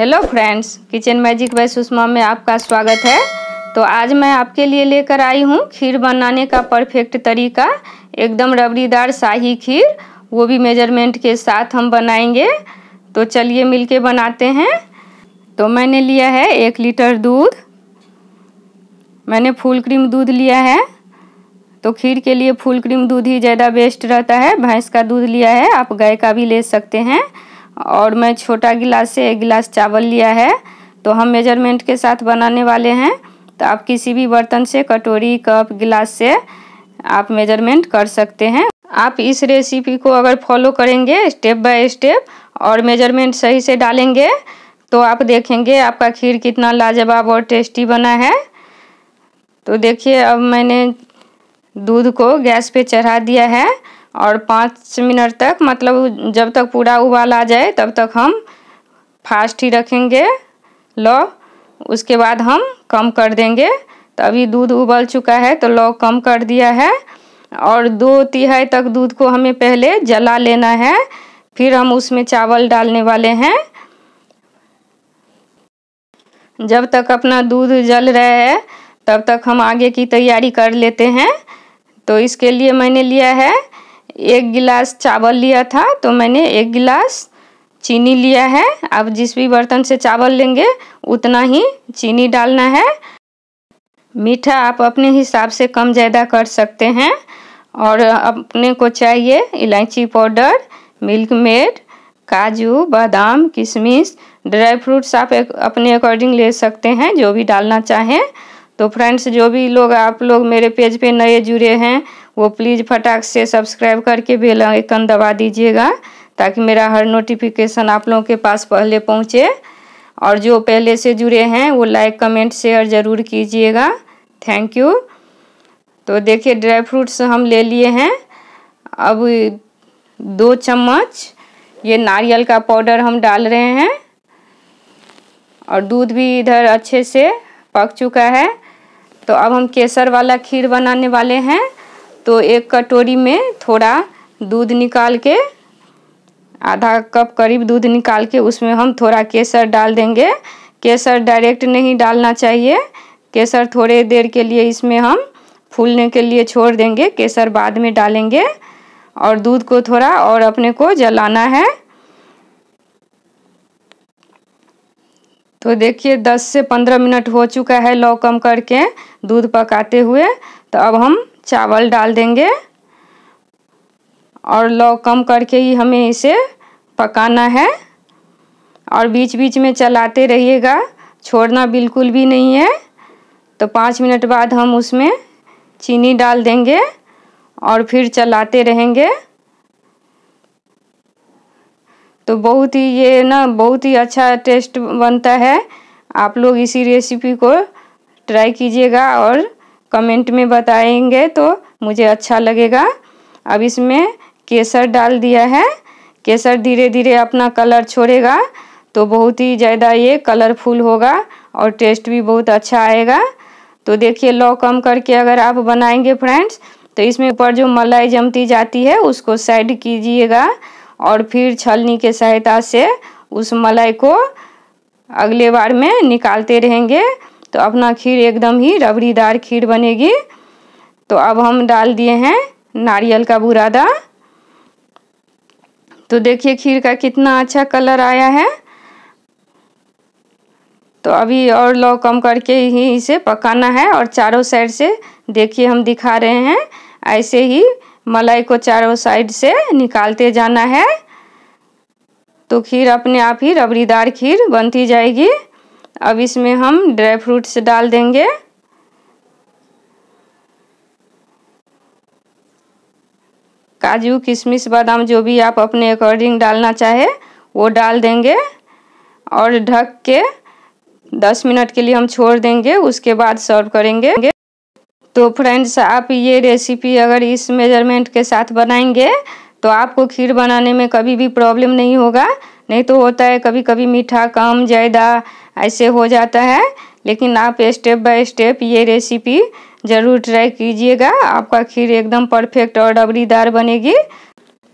hello friends kitchen magic by Sushma में आपका स्वागत है तो आज मैं आपके लिए लेकर आई हूँ खीर बनाने का परफेक्ट तरीका एकदम रबड़ीदार शाही खीर वो भी मेजरमेंट के साथ हम बनाएंगे तो चलिए मिलके बनाते हैं तो मैंने लिया है एक लीटर दूध मैंने फुल क्रीम दूध लिया है तो खीर के लिए फुल क्रीम दूध ही ज़्यादा बेस्ट रहता है भैंस का दूध लिया है आप गाय का भी ले सकते हैं और मैं छोटा गिलास से एक गिलास चावल लिया है तो हम मेजरमेंट के साथ बनाने वाले हैं तो आप किसी भी बर्तन से कटोरी कप गिलास से आप मेजरमेंट कर सकते हैं आप इस रेसिपी को अगर फॉलो करेंगे स्टेप बाय स्टेप और मेजरमेंट सही से डालेंगे तो आप देखेंगे आपका खीर कितना लाजवाब और टेस्टी बना है तो देखिए अब मैंने दूध को गैस पे चढ़ा दिया है और पाँच मिनट तक मतलब जब तक पूरा उबाल आ जाए तब तक हम फास्ट ही रखेंगे लो उसके बाद हम कम कर देंगे तो अभी दूध उबल चुका है तो लो कम कर दिया है और दो तिहाई तक दूध को हमें पहले जला लेना है फिर हम उसमें चावल डालने वाले हैं जब तक अपना दूध जल रहा है तब तक हम आगे की तैयारी कर लेते हैं तो इसके लिए मैंने लिया है एक गिलास चावल लिया था तो मैंने एक गिलास चीनी लिया है अब जिस भी बर्तन से चावल लेंगे उतना ही चीनी डालना है मीठा आप अपने हिसाब से कम ज़्यादा कर सकते हैं और अपने को चाहिए इलायची पाउडर मिल्क मेड काजू बादाम किशमिश ड्राई फ्रूट्स आप एक, अपने अकॉर्डिंग ले सकते हैं जो भी डालना चाहें तो फ्रेंड्स जो भी लोग आप लोग मेरे पेज पे नए जुड़े हैं वो प्लीज़ फटाक से सब्सक्राइब करके बेल आइकन दबा दीजिएगा ताकि मेरा हर नोटिफिकेशन आप लोगों के पास पहले पहुँचे और जो पहले से जुड़े हैं वो लाइक कमेंट शेयर ज़रूर कीजिएगा थैंक यू तो देखिए ड्राई फ्रूट्स हम ले लिए हैं अब दो चम्मच ये नारियल का पाउडर हम डाल रहे हैं और दूध भी इधर अच्छे से पक चुका है तो अब हम केसर वाला खीर बनाने वाले हैं तो एक कटोरी में थोड़ा दूध निकाल के आधा कप करीब दूध निकाल के उसमें हम थोड़ा केसर डाल देंगे केसर डायरेक्ट नहीं डालना चाहिए केसर थोड़े देर के लिए इसमें हम फूलने के लिए छोड़ देंगे केसर बाद में डालेंगे और दूध को थोड़ा और अपने को जलाना है तो देखिए 10 से 15 मिनट हो चुका है लौ कम करके दूध पकाते हुए तो अब हम चावल डाल देंगे और लो कम करके ही हमें इसे पकाना है और बीच बीच में चलाते रहिएगा छोड़ना बिल्कुल भी नहीं है तो पाँच मिनट बाद हम उसमें चीनी डाल देंगे और फिर चलाते रहेंगे तो बहुत ही ये ना बहुत ही अच्छा टेस्ट बनता है आप लोग इसी रेसिपी को ट्राई कीजिएगा और कमेंट में बताएंगे तो मुझे अच्छा लगेगा अब इसमें केसर डाल दिया है केसर धीरे धीरे अपना कलर छोड़ेगा तो बहुत ही ज़्यादा ये कलरफुल होगा और टेस्ट भी बहुत अच्छा आएगा तो देखिए लो कम करके अगर आप बनाएंगे फ्रेंड्स तो इसमें ऊपर जो मलाई जमती जाती है उसको साइड कीजिएगा और फिर छलनी के सहायता से उस मलाई को अगले बार में निकालते रहेंगे तो अपना खीर एकदम ही रबड़ीदार खीर बनेगी तो अब हम डाल दिए हैं नारियल का बुरादा तो देखिए खीर का कितना अच्छा कलर आया है तो अभी और लो कम करके ही इसे पकाना है और चारों साइड से देखिए हम दिखा रहे हैं ऐसे ही मलाई को चारों साइड से निकालते जाना है तो खीर अपने आप ही रबड़ीदार खीर बनती जाएगी अब इसमें हम ड्राई फ्रूट्स डाल देंगे काजू किशमिश बादाम जो भी आप अपने अकॉर्डिंग डालना चाहे वो डाल देंगे और ढक के 10 मिनट के लिए हम छोड़ देंगे उसके बाद सर्व करेंगे तो फ्रेंड्स आप ये रेसिपी अगर इस मेजरमेंट के साथ बनाएंगे तो आपको खीर बनाने में कभी भी प्रॉब्लम नहीं होगा नहीं तो होता है कभी कभी मीठा कम ज़्यादा ऐसे हो जाता है लेकिन आप स्टेप बाय स्टेप ये रेसिपी ज़रूर ट्राई कीजिएगा आपका खीर एकदम परफेक्ट और डबरीदार बनेगी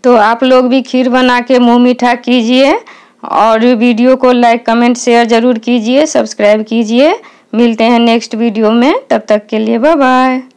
तो आप लोग भी खीर बना के मुँह मीठा कीजिए और वीडियो को लाइक कमेंट शेयर ज़रूर कीजिए सब्सक्राइब कीजिए मिलते हैं नेक्स्ट वीडियो में तब तक के लिए बाय बाय